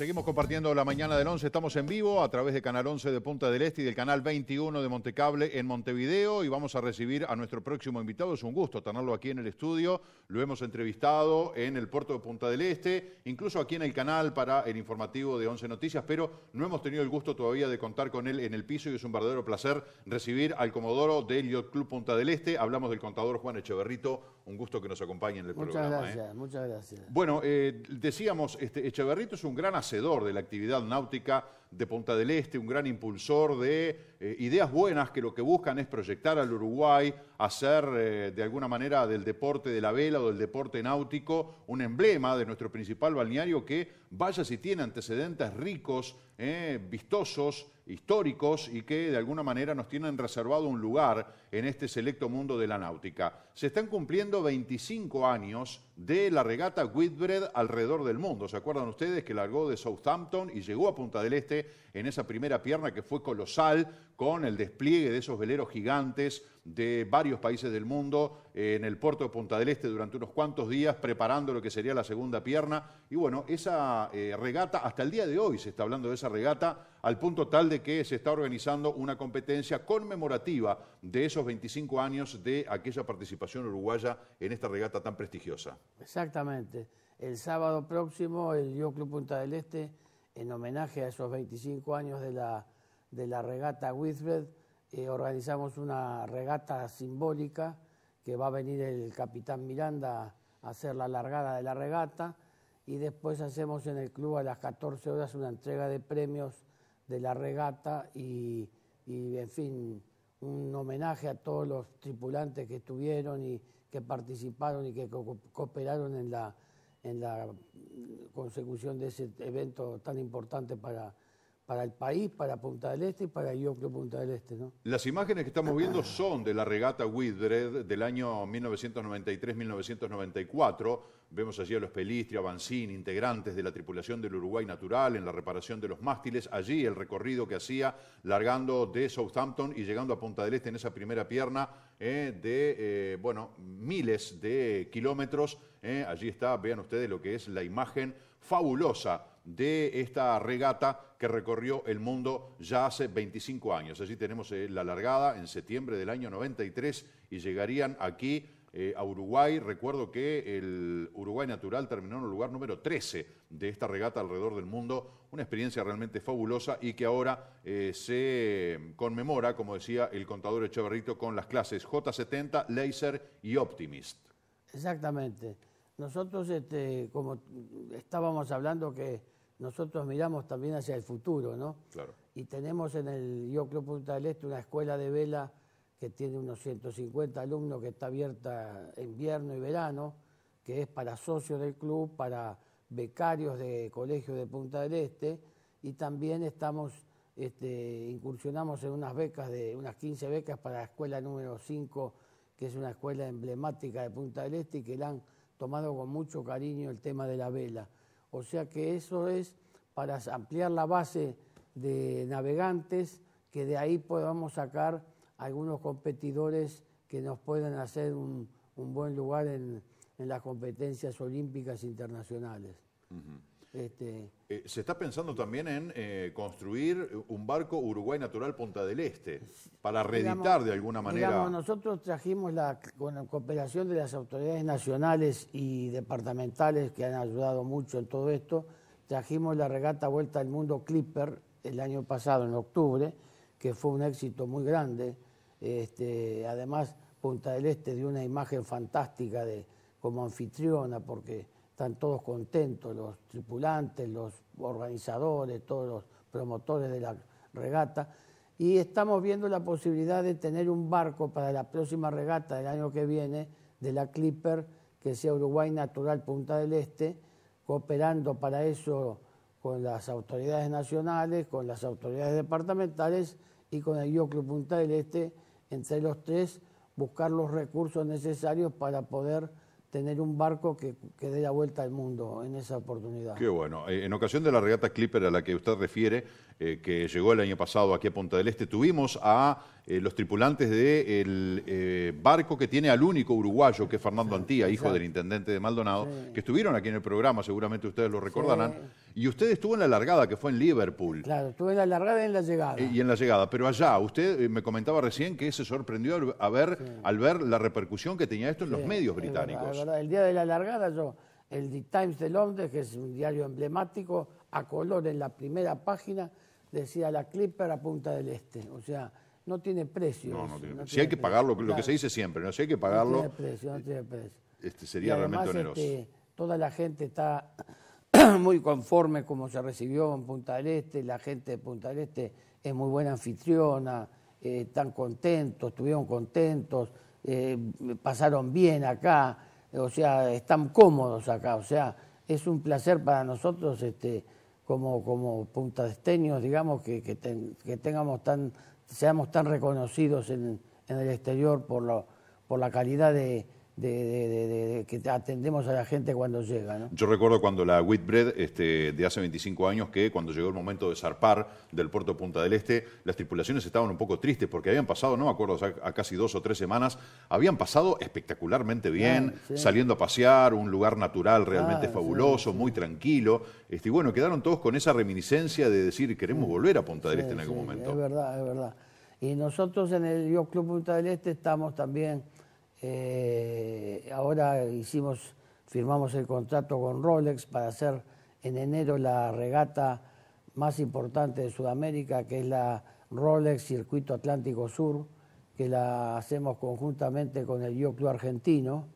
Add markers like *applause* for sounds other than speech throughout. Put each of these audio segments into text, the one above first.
Seguimos compartiendo la mañana del 11. Estamos en vivo a través de Canal 11 de Punta del Este y del Canal 21 de Montecable en Montevideo. Y vamos a recibir a nuestro próximo invitado. Es un gusto tenerlo aquí en el estudio. Lo hemos entrevistado en el puerto de Punta del Este, incluso aquí en el canal para el informativo de 11 Noticias. Pero no hemos tenido el gusto todavía de contar con él en el piso y es un verdadero placer recibir al comodoro del Yacht Club Punta del Este. Hablamos del contador Juan Echeverrito. Un gusto que nos acompañe en el programa. ¿eh? Muchas gracias, Bueno, eh, decíamos, este, Echeverrito es un gran de la actividad náutica de Punta del Este, un gran impulsor de eh, ideas buenas que lo que buscan es proyectar al Uruguay, hacer eh, de alguna manera del deporte de la vela o del deporte náutico un emblema de nuestro principal balneario que vaya si tiene antecedentes ricos, eh, vistosos, históricos y que de alguna manera nos tienen reservado un lugar en este selecto mundo de la náutica. Se están cumpliendo 25 años de la regata Whitbread alrededor del mundo. ¿Se acuerdan ustedes que largó de Southampton y llegó a Punta del Este en esa primera pierna que fue colosal con el despliegue de esos veleros gigantes de varios países del mundo eh, en el puerto de Punta del Este durante unos cuantos días preparando lo que sería la segunda pierna. Y bueno, esa eh, regata, hasta el día de hoy se está hablando de esa regata al punto tal de que se está organizando una competencia conmemorativa de esos 25 años de aquella participación uruguaya en esta regata tan prestigiosa. Exactamente. El sábado próximo, el Yo Club Punta del Este, en homenaje a esos 25 años de la, de la regata Whitbread, eh, organizamos una regata simbólica que va a venir el capitán Miranda a hacer la largada de la regata y después hacemos en el club a las 14 horas una entrega de premios de la regata y en fin, un homenaje a todos los tripulantes que estuvieron y que participaron y que cooperaron en la, en la consecución de ese evento tan importante para, para el país, para Punta del Este y para yo creo Punta del Este. Las imágenes que estamos viendo son de la regata Widred del año 1993-1994 Vemos allí a los Pelistri, a integrantes de la tripulación del Uruguay Natural en la reparación de los mástiles. Allí el recorrido que hacía largando de Southampton y llegando a Punta del Este en esa primera pierna eh, de, eh, bueno, miles de kilómetros. Eh. Allí está, vean ustedes lo que es la imagen fabulosa de esta regata que recorrió el mundo ya hace 25 años. Allí tenemos la largada en septiembre del año 93 y llegarían aquí eh, a Uruguay. Recuerdo que el Uruguay Natural terminó en el lugar número 13 de esta regata alrededor del mundo. Una experiencia realmente fabulosa y que ahora eh, se conmemora, como decía el contador Echeverrito, con las clases J70, Laser y Optimist. Exactamente. Nosotros, este, como estábamos hablando que nosotros miramos también hacia el futuro, ¿no? Claro. Y tenemos en el Yo Club Punta del Este una escuela de vela que tiene unos 150 alumnos, que está abierta invierno y verano, que es para socios del club, para becarios de colegios de Punta del Este, y también estamos, este, incursionamos en unas becas, de unas 15 becas para la escuela número 5, que es una escuela emblemática de Punta del Este y que le han tomado con mucho cariño el tema de la vela. O sea que eso es para ampliar la base de navegantes, que de ahí podamos sacar algunos competidores que nos puedan hacer un, buen lugar en, las competencias olímpicas internacionales. Este, eh, se está pensando también en eh, construir un barco Uruguay Natural Punta del Este para reeditar de alguna manera. nosotros trajimos la, con la cooperación de las autoridades nacionales y departamentales que han ayudado mucho en todo esto, trajimos la regata Vuelta al Mundo Clipper el año pasado, en octubre, que fue un éxito muy grande este, además, Punta del Este dio una imagen fantástica de, como anfitriona, porque están todos contentos, los tripulantes, los organizadores, todos los promotores de la regata. Y estamos viendo la posibilidad de tener un barco para la próxima regata del año que viene de la Clipper, que sea Uruguay Natural Punta del Este, cooperando para eso con las autoridades nacionales, con las autoridades departamentales y con el Club Punta del Este entre los tres buscar los recursos necesarios para poder tener un barco que, que, dé la vuelta al mundo en esa oportunidad. Qué bueno. Eh, en ocasión de la regata Clipper a la que usted refiere, eh, que llegó el año pasado aquí a Punta del Este, tuvimos a eh, los tripulantes del eh, barco que tiene al único uruguayo, que es Fernando Antía, hijo del intendente de Maldonado, que estuvieron aquí en el programa, seguramente ustedes lo recordarán. Y usted estuvo en la largada, que fue en Liverpool. Claro, estuve en la largada y en la llegada. y en la llegada, pero allá, usted me comentaba recién que se sorprendió al, ver, al ver la repercusión que tenía esto en los medios británicos. El día de la largada yo, el The Times de Londres, que es un diario emblemático, a color en la primera página, decía la Clipper a Punta del Este. O sea, no tiene precio. No, no tiene, si hay que pagarlo, lo que se dice siempre, ¿no? si hay que pagarlo. tiene precio, no tiene precio. Este sería realmente este, oneroso. toda la gente está *clears throat* muy conforme como se recibió en Punta del Este, la gente de Punta del Este es muy buena anfitriona, eh, están contentos, estuvieron contentos, eh, pasaron bien acá, o sea, están cómodos acá, o sea, es un placer para nosotros este, como, como esteños digamos, que, que, tengamos tan, seamos tan reconocidos en, en el exterior por, lo, por la calidad de, de, de, de, que atendemos a la gente cuando llega. ¿no? Yo recuerdo cuando la Whitbread este, de hace 25 años, que cuando llegó el momento de zarpar del puerto Punta del Este, las tripulaciones estaban un poco tristes porque habían pasado, no me acuerdo, a, casi dos o tres semanas, habían pasado espectacularmente bien, ah, saliendo a pasear, un lugar natural realmente ah, fabuloso, muy tranquilo. Este, y bueno, quedaron todos con esa reminiscencia de decir, queremos volver a Punta del Este en algún momento. Es verdad, es verdad. Y nosotros en el Yo Club Punta del Este estamos también eh, ahora hicimos, firmamos el contrato con Rolex para hacer en enero la regata más importante de Sudamérica, que es la Rolex Circuito Atlántico Sur, que la hacemos conjuntamente con el Yo Argentino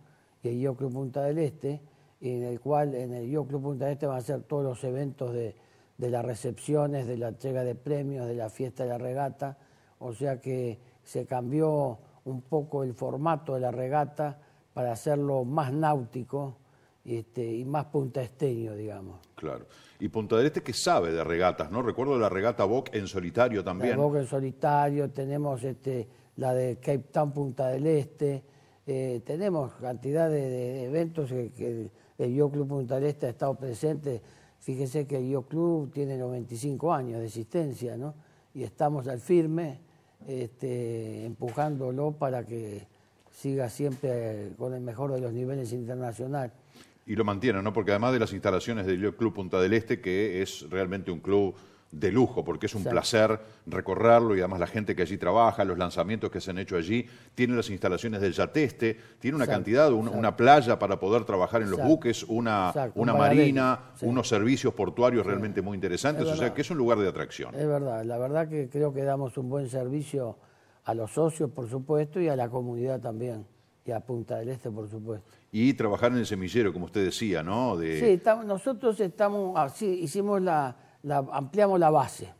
y el Yo Club Punta del Este, y en el cual en el Yo Club Punta del Este van a ser todos los eventos de las recepciones, de la entrega de premios, de la fiesta de la regata, o sea que se cambió un poco el formato de la regata para hacerlo más náutico este, y más punta esteño digamos. Claro. Y Punta del Este que sabe de regatas, ¿no? Recuerdo la regata VOC en solitario también. La en solitario, tenemos este, la de Cape Town Punta del Este, eh, tenemos cantidad de, eventos que, que el Yo Club Punta del Este ha estado presente. Fíjense que el Yo Club tiene 95 años de existencia, ¿no? Y estamos al firme este, empujándolo para que siga siempre con el mejor de los niveles internacional. Y lo mantiene, ¿no? Porque además de las instalaciones del Club Punta del Este, que es realmente un club de lujo, porque es un placer recorrerlo y además la gente que allí trabaja, los lanzamientos que se han hecho allí, tiene las instalaciones del yateste, tiene una cantidad, una playa para poder trabajar en los buques, una, una marina, unos servicios portuarios realmente muy interesantes, o sea que es un lugar de atracción. Es verdad, la verdad que creo que damos un buen servicio a los socios, por supuesto, y a la comunidad también, y a Punta del Este, por supuesto. Y trabajar en el semillero, como usted decía, ¿no? De... Sí, nosotros estamos, así, ah, hicimos la ampliamos la base.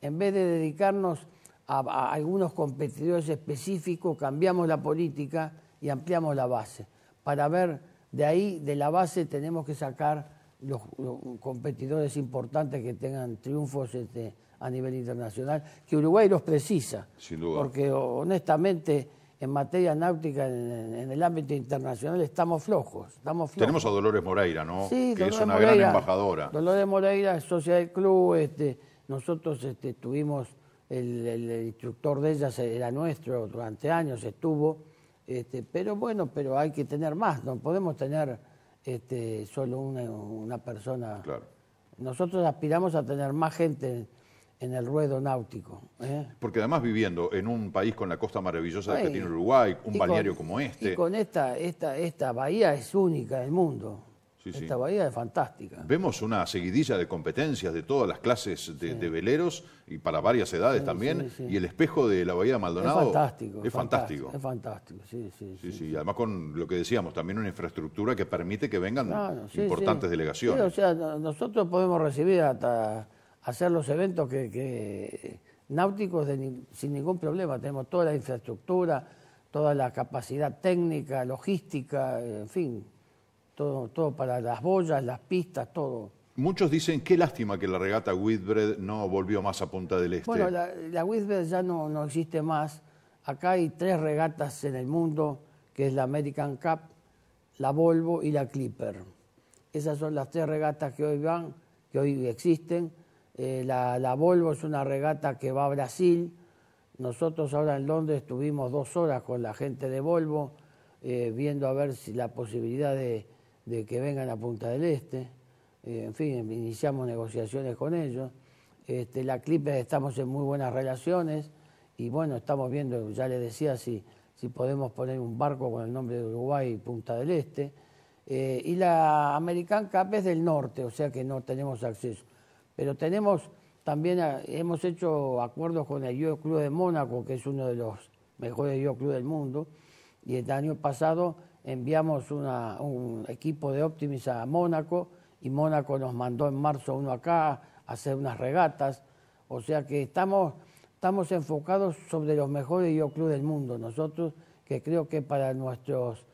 En vez de dedicarnos a, algunos competidores específicos, cambiamos la política y ampliamos la base. Para ver, de ahí, de la base, tenemos que sacar los, competidores importantes que tengan triunfos este, a nivel internacional, que Uruguay los precisa. Porque honestamente en materia náutica en, el ámbito internacional estamos flojos, Tenemos a Dolores Moreira, ¿no? Sí, que es una gran embajadora. Dolores Moreira es socia del club, este, nosotros este, tuvimos, el, instructor de ella era nuestro, durante años estuvo, este, pero bueno, pero hay que tener más, no podemos tener este, solo una, una persona. Claro. Nosotros aspiramos a tener más gente en el ruedo náutico. ¿eh? Porque además viviendo en un país con la costa maravillosa que tiene Uruguay, un balneario como este. Y con esta, esta, esta bahía es única del mundo. esta bahía es fantástica. Vemos una seguidilla de competencias de todas las clases de, veleros y para varias edades también. Y el espejo de la bahía de Maldonado. Es fantástico. Es fantástico. Es fantástico, sí, sí. Sí, Además, con lo que decíamos, también una infraestructura que permite que vengan importantes delegaciones. o sea, nosotros podemos recibir hasta hacer los eventos que, náuticos sin ningún problema. Tenemos toda la infraestructura, toda la capacidad técnica, logística, en fin, todo, para las boyas, las pistas, todo. Muchos dicen, qué lástima que la regata Whitbread no volvió más a Punta del Este. Bueno, la, la Whitbread ya no, no existe más. Acá hay tres regatas en el mundo, que es la American Cup, la Volvo y la Clipper. Esas son las tres regatas que hoy van, que hoy existen. Eh, la, Volvo es una regata que va a Brasil. Nosotros ahora en Londres estuvimos dos horas con la gente de Volvo, eh, viendo a ver si la posibilidad de, que vengan a Punta del Este. Eh, en fin, iniciamos negociaciones con ellos. Este, la Clipper estamos en muy buenas relaciones y bueno, estamos viendo, ya les decía, si, podemos poner un barco con el nombre de Uruguay y Punta del Este. y la American Cup es del norte, o sea que no tenemos acceso. Pero tenemos también, ah, hemos hecho acuerdos con el Yo Club de Mónaco, que es uno de los mejores Yo Club del mundo, y el año pasado enviamos un equipo de Optimis a Mónaco y Mónaco nos mandó en marzo uno acá a hacer unas regatas, o sea que estamos, enfocados sobre los mejores yo club del mundo, nosotros que creo que para nuestros,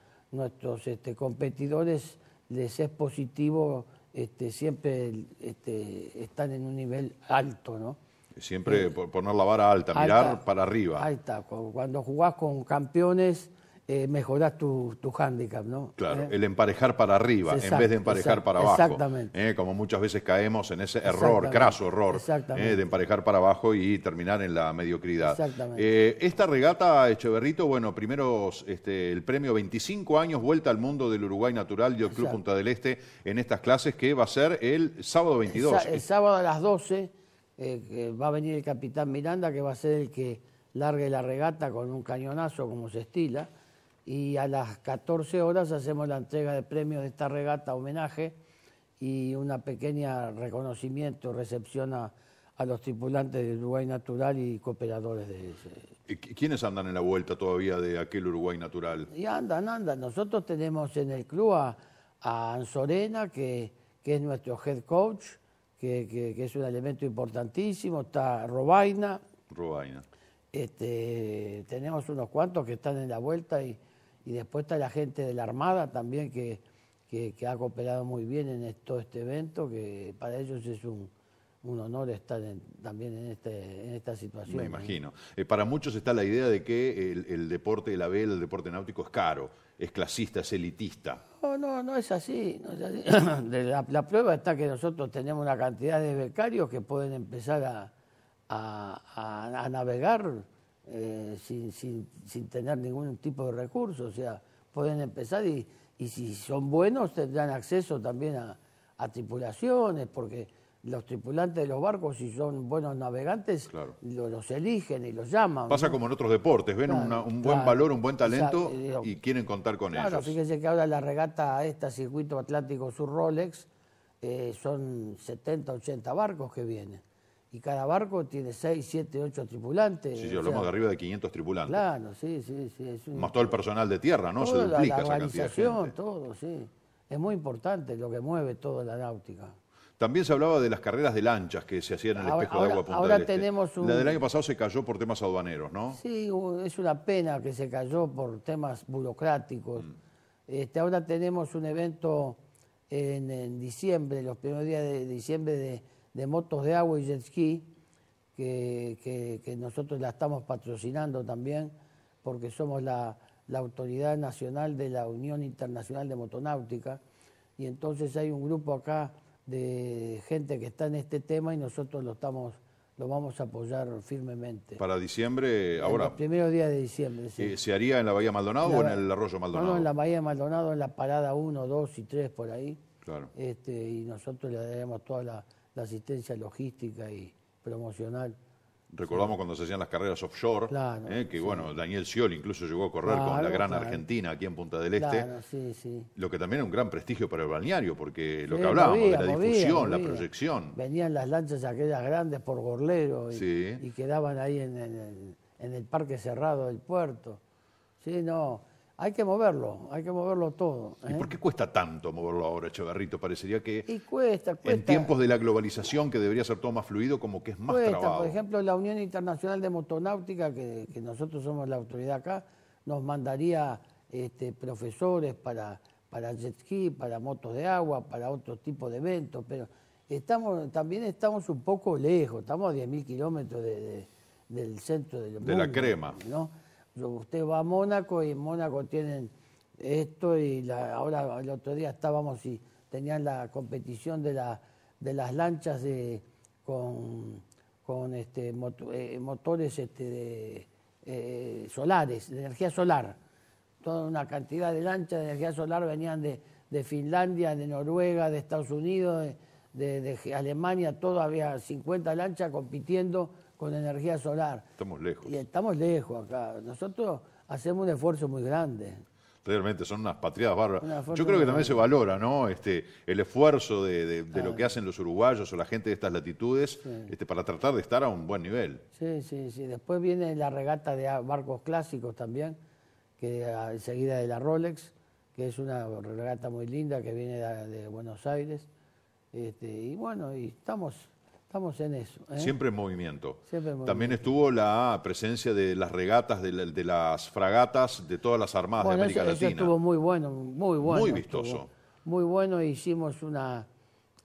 este, competidores les es positivo este, siempre este, están en un nivel alto, ¿no? Siempre eh, poner la vara alta, mirar para arriba. Alta, cuando jugás con campeones eh, mejorar tu, hándicap, ¿no? Claro, eh, el emparejar para arriba en vez de emparejar para abajo. Exactamente. Eh, como muchas veces caemos en ese error, craso error, eh, de emparejar para abajo y terminar en la mediocridad. Exactamente. esta regata, Echeverrito, bueno, primero este, el premio 25 años Vuelta al Mundo del Uruguay Natural del Club Punta del Este en estas clases que va a ser el sábado 22. El, el sábado a las 12 va a venir el capitán Miranda que va a ser el que largue la regata con un cañonazo como se estila y a las 14 horas hacemos la entrega de premios de esta regata homenaje y una pequeña reconocimiento, recepción a, los tripulantes del Uruguay Natural y cooperadores de ese. ¿Quiénes andan en la vuelta todavía de aquel Uruguay Natural? Y andan, andan. Nosotros tenemos en el club a, a Anzorena, que, que, es nuestro head coach, que, es un elemento importantísimo. Está Robaina. Robaina. Este, tenemos unos cuantos que están en la vuelta y, y después está la gente de la Armada también que, ha cooperado muy bien en todo este evento, que para ellos es un, un honor estar también en, este, en esta situación. Me imagino. Eh, para muchos está la idea de que el, deporte de la vela, el deporte náutico es caro, es clasista, es elitista. No, no, no es así. *coughs* la, prueba está que nosotros tenemos una cantidad de becarios que pueden empezar a, a navegar eh, sin, sin, sin, tener ningún tipo de recursos. O sea, pueden empezar y, y si son buenos tendrán acceso también a, tripulaciones, porque los tripulantes de los barcos, si son buenos navegantes, los eligen y los llaman. Pasa como en otros deportes, ven un buen valor, un buen talento eh, y quieren contar con ellos. Claro, fíjense que ahora la regata, a este circuito atlántico sur Rolex, eh, son 70, 80 barcos que vienen y cada barco tiene 6, 7, 8 tripulantes. Sí, sí, hablamos de arriba de 500 tripulantes. Claro, sí, sí, sí. Es Más todo el personal de tierra, ¿no? Se duplica la, la esa cantidad. todo, sí. Es muy importante lo que mueve toda la náutica. También se hablaba de las carreras de lanchas que se hacían en el espejo de agua Punta ahora del este. tenemos un... La del año pasado se cayó por temas aduaneros, ¿no? Sí, es una pena que se cayó por temas burocráticos. Mm. Este, ahora tenemos un evento en, diciembre, los primeros días de diciembre de de motos de agua y jet ski, que, nosotros la estamos patrocinando también, porque somos la, Autoridad Nacional de la Unión Internacional de Motonáutica, y entonces hay un grupo acá de gente que está en este tema y nosotros lo estamos lo vamos a apoyar firmemente. Para diciembre, ahora. Primero día de diciembre, sí. Eh, ¿Se haría en la Bahía Maldonado o en el Arroyo Maldonado? No, en la Bahía Maldonado, en la parada 1, 2 y 3 por ahí. Claro. Este, y nosotros le daremos toda la, la asistencia logística y promocional. Recordamos cuando se hacían las carreras offshore, eh, que bueno, Daniel Siol incluso llegó a correr con la gran Argentina aquí en Punta del Este, lo que también era un gran prestigio para el balneario, porque lo que hablábamos la difusión, la proyección. Venían las lanchas aquellas grandes por Gorlero y, quedaban ahí en, el, en el parque cerrado del puerto. Sí, no, hay que moverlo, hay que moverlo todo. ¿Y por ¿eh? qué cuesta tanto moverlo ahora, Chavarrito? Parecería que y cuesta, cuesta. en tiempos de la globalización, que debería ser todo más fluido, como que es más cuesta, Por ejemplo, la Unión Internacional de Motonáutica, que, nosotros somos la autoridad acá, nos mandaría este, profesores para, para jet ski, para motos de agua, para otro tipo de eventos, pero estamos también estamos un poco lejos, estamos a 10.000 kilómetros del centro del De la crema. ¿no? usted va a Mónaco y en Mónaco tienen esto y ahora el otro día estábamos y tenían la competición de, de las lanchas de, con, este, eh, motores este, eh, solares, de energía solar. Toda una cantidad de lanchas de energía solar venían de, Finlandia, de Noruega, de Estados Unidos, de, de Alemania, todo, había 50 lanchas compitiendo con energía solar. Estamos lejos. Y estamos lejos acá. Nosotros hacemos un esfuerzo muy grande. Realmente son unas patrias bárbaras. Yo creo que también se valora ¿no? este, el esfuerzo de, lo que hacen los uruguayos o la gente de estas latitudes este, para tratar de estar a un buen nivel. Sí, sí, sí. Después viene la regata de barcos clásicos también, que enseguida de la Rolex, que es una regata muy linda que viene de, Buenos Aires. Este, y bueno, y estamos Estamos en eso. ¿eh? Siempre, en movimiento. También estuvo la presencia de las regatas, de, las fragatas de todas las armadas de América Latina. Eso estuvo muy bueno, muy bueno. Muy vistoso. muy bueno, hicimos una,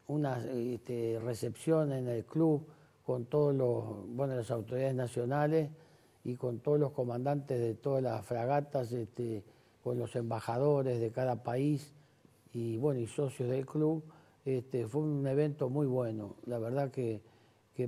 una este, recepción en el club con todos los, bueno, las autoridades nacionales y con todos los comandantes de todas las fragatas, este, con los embajadores de cada país y bueno, y socios del club este, fue un evento muy bueno. La verdad que,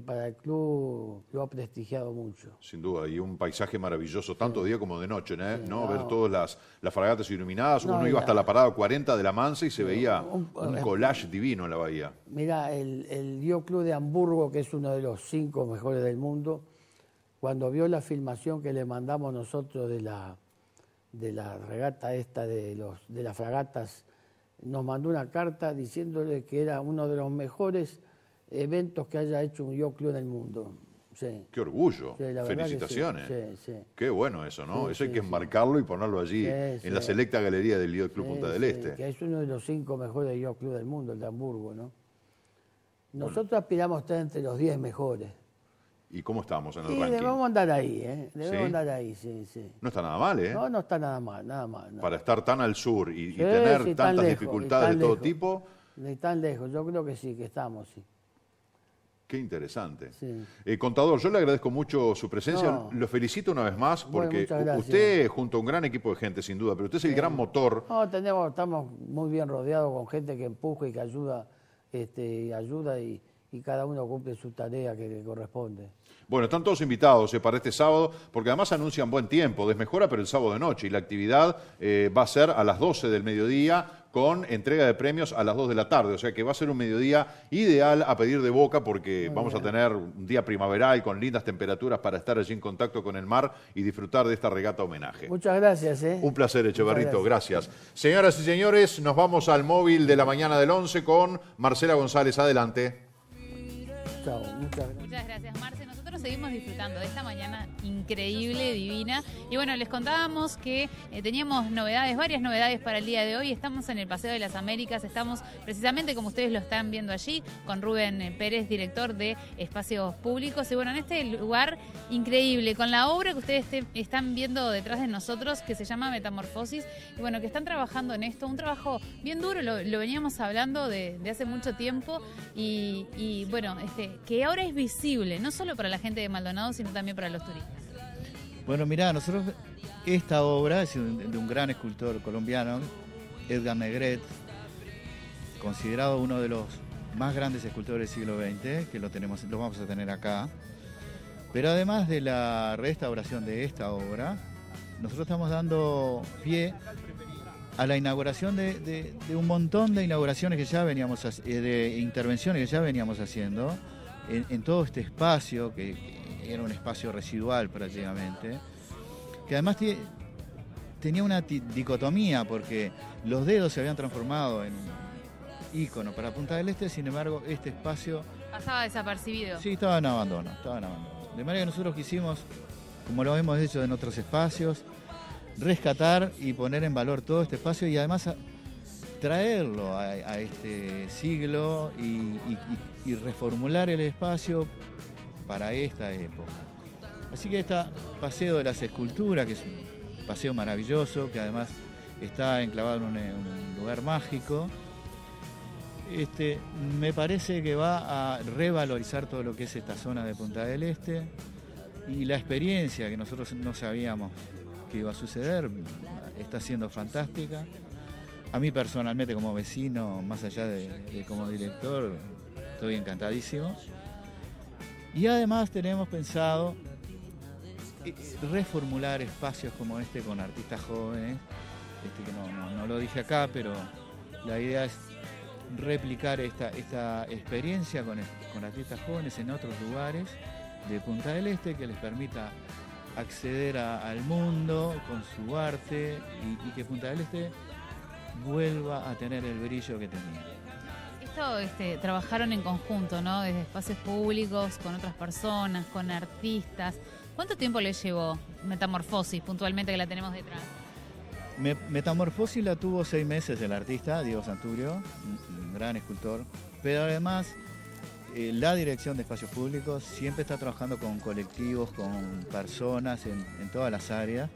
para el club lo ha prestigiado mucho. Sin duda, y un paisaje maravilloso, tanto de día como de noche, ¿no? Ver todas las, las fragatas iluminadas. Uno iba hasta la parada 40 de la Mansa y se veía un, eh, collage divino en la bahía. Mira, el, el Dio Club de Hamburgo, que es uno de los cinco mejores del mundo, cuando vio la filmación que le mandamos nosotros de la, de la regata esta, de, los, de las fragatas nos mandó una carta diciéndole que era uno de los mejores eventos que haya hecho un yo club en mundo. Qué orgullo. Felicitaciones. Qué bueno eso, ¿no? eso hay que enmarcarlo y ponerlo allí en la selecta galería del Yacht Club Punta del Este. Que es uno de los cinco mejores yo Club del mundo, el de Hamburgo, ¿no? Nosotros aspiramos a estar entre los diez mejores. ¿Y cómo estamos en el sí, Debemos andar ahí, ¿eh? Debemos andar ahí, sí, sí. No está nada mal, ¿eh? No, no está nada mal, nada mal. Para estar tan al sur y, tener tantas dificultades de todo tipo. De tan lejos, yo creo que sí, que estamos, sí. Qué interesante. Sí. Eh, contador, yo le agradezco mucho su presencia. Lo felicito una vez más porque usted, junto a un gran equipo de gente, sin duda, pero usted es el gran motor. No, tenemos, estamos muy bien rodeados con gente que empuja y que ayuda, este, ayuda y, y cada uno cumple su tarea que le corresponde. Bueno, están todos invitados eh, para este sábado, porque además anuncian buen tiempo, desmejora, pero el sábado de noche, y la actividad eh, va a ser a las 12 del mediodía con entrega de premios a las 2 de la tarde, o sea que va a ser un mediodía ideal a pedir de boca porque vamos a tener un día primaveral con lindas temperaturas para estar allí en contacto con el mar y disfrutar de esta regata homenaje. Muchas gracias. ¿eh? Un placer, Echeverrito, gracias. gracias. Señoras y señores, nos vamos al móvil de la mañana del 11 con Marcela González, adelante. Muchas gracias. Muchas gracias, Marce seguimos disfrutando de esta mañana increíble, divina. Y bueno, les contábamos que eh, teníamos novedades, varias novedades para el día de hoy. Estamos en el Paseo de las Américas, estamos precisamente como ustedes lo están viendo allí, con Rubén eh, Pérez, director de Espacios Públicos. Y bueno, en este lugar increíble, con la obra que ustedes están viendo detrás de nosotros, que se llama Metamorfosis, y bueno, que están trabajando en esto, un trabajo bien duro, lo, veníamos hablando de, hace mucho tiempo, y, y bueno, este, que ahora es visible, no solo para la gente, de Maldonado, sino también para los turistas. Bueno, mira nosotros esta obra es de un gran escultor colombiano, Edgar Negret, considerado uno de los más grandes escultores del siglo XX, que lo, tenemos, lo vamos a tener acá. Pero además de la restauración de esta obra, nosotros estamos dando pie a la inauguración de, de un montón de inauguraciones que ya veníamos, eh, de intervenciones que ya veníamos haciendo en, todo este espacio, que, era un espacio residual prácticamente, que además tenía una dicotomía, porque los dedos se habían transformado en icono para Punta del Este, sin embargo, este espacio... Pasaba desapercibido. Sí, estaba en abandono, estaba en abandono. De manera que nosotros quisimos, como lo hemos hecho en otros espacios, rescatar y poner en valor todo este espacio y además traerlo a, este siglo y, reformular el espacio para esta época. Así que este Paseo de las Esculturas, que es un paseo maravilloso, que además está enclavado en un, lugar mágico. Este, me parece que va a revalorizar todo lo que es esta zona de Punta del Este y la experiencia que nosotros no sabíamos que iba a suceder está siendo fantástica. A mí personalmente como vecino, más allá de, como director, estoy encantadísimo. Y además tenemos pensado eh, eh, reformular espacios como este con artistas jóvenes, este que no, lo dije acá, pero la idea es replicar esta, experiencia con, artistas jóvenes en otros lugares de Punta del Este que les permita acceder al mundo con su arte y, y que Punta del Este vuelva a tener el brillo que tenía. Esto este, trabajaron en conjunto, ¿no? Desde espacios públicos, con otras personas, con artistas. ¿Cuánto tiempo le llevó Metamorfosis, puntualmente, que la tenemos detrás? Metamorfosis la tuvo seis meses el artista, Diego Santurio, un, gran escultor, pero además eh, la dirección de espacios públicos siempre está trabajando con colectivos, con personas en todas las áreas.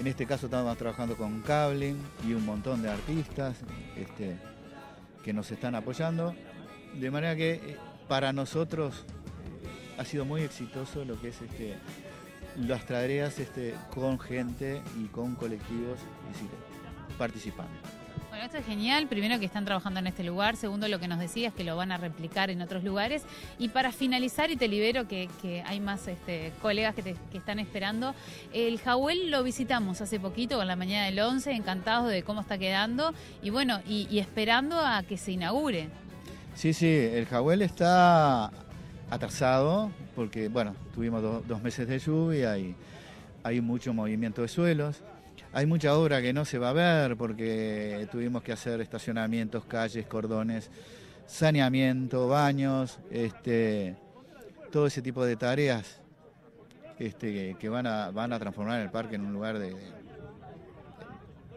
En este caso estamos trabajando con Cabling y un montón de artistas este, que nos están apoyando. De manera que eh, para nosotros eh, ha sido muy exitoso lo que es este, las tareas este, con gente y con colectivos participantes. participando esto es genial. Primero que están trabajando en este lugar. Segundo, lo que nos decías, que lo van a replicar en otros lugares. Y para finalizar, y te libero que, hay más este, colegas que, están esperando, el Jawel lo visitamos hace poquito, con la mañana del 11, encantados de cómo está quedando. Y bueno, y, esperando a que se inaugure. Sí, sí, el Jawel está atrasado porque, bueno, tuvimos dos meses de lluvia y hay mucho movimiento de suelos. Hay mucha obra que no se va a ver porque tuvimos que hacer estacionamientos, calles, cordones, saneamiento, baños, este, todo ese tipo de tareas este, que van a, van a transformar el parque en un lugar de,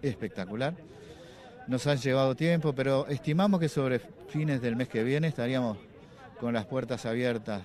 espectacular. Nos han llevado tiempo, pero estimamos que sobre fines del mes que viene estaríamos con las puertas abiertas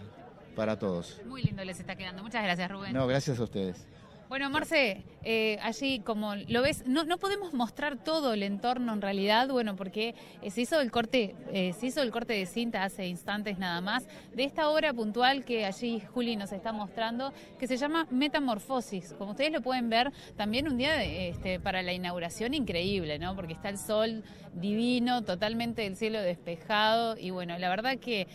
para todos. Muy lindo les está quedando. Muchas gracias, Rubén. No, gracias a ustedes. Bueno, Marce, eh, allí como lo ves, no, podemos mostrar todo el entorno en realidad, bueno, porque eh, se hizo el corte, eh, se hizo el corte de cinta hace instantes nada más, de esta obra puntual que allí Juli nos está mostrando, que se llama Metamorfosis. Como ustedes lo pueden ver, también un día este, para la inauguración increíble, ¿no? Porque está el sol divino, totalmente el cielo despejado, y bueno, la verdad que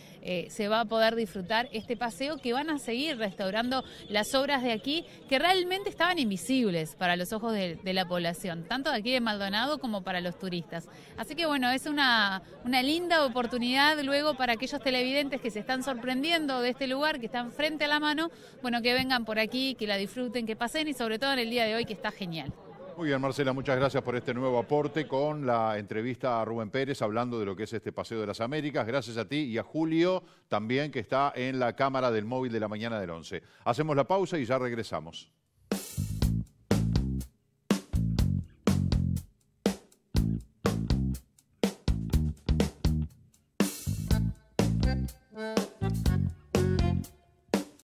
se va a poder disfrutar este paseo que van a seguir restaurando las obras de aquí, que realmente estaban invisibles para los ojos de, la población, tanto de aquí de Maldonado como para los turistas. Así que bueno, es una, una linda oportunidad luego para aquellos televidentes que se están sorprendiendo de este lugar, que están frente a la mano, bueno, que vengan por aquí, que la disfruten, que pasen y sobre todo en el día de hoy que está genial. Muy bien, Marcela, muchas gracias por este nuevo aporte con la entrevista a Rubén Pérez hablando de lo que es este Paseo de las Américas. Gracias a ti y a Julio también que está en la cámara del móvil de la mañana del 11. Hacemos la pausa y ya regresamos.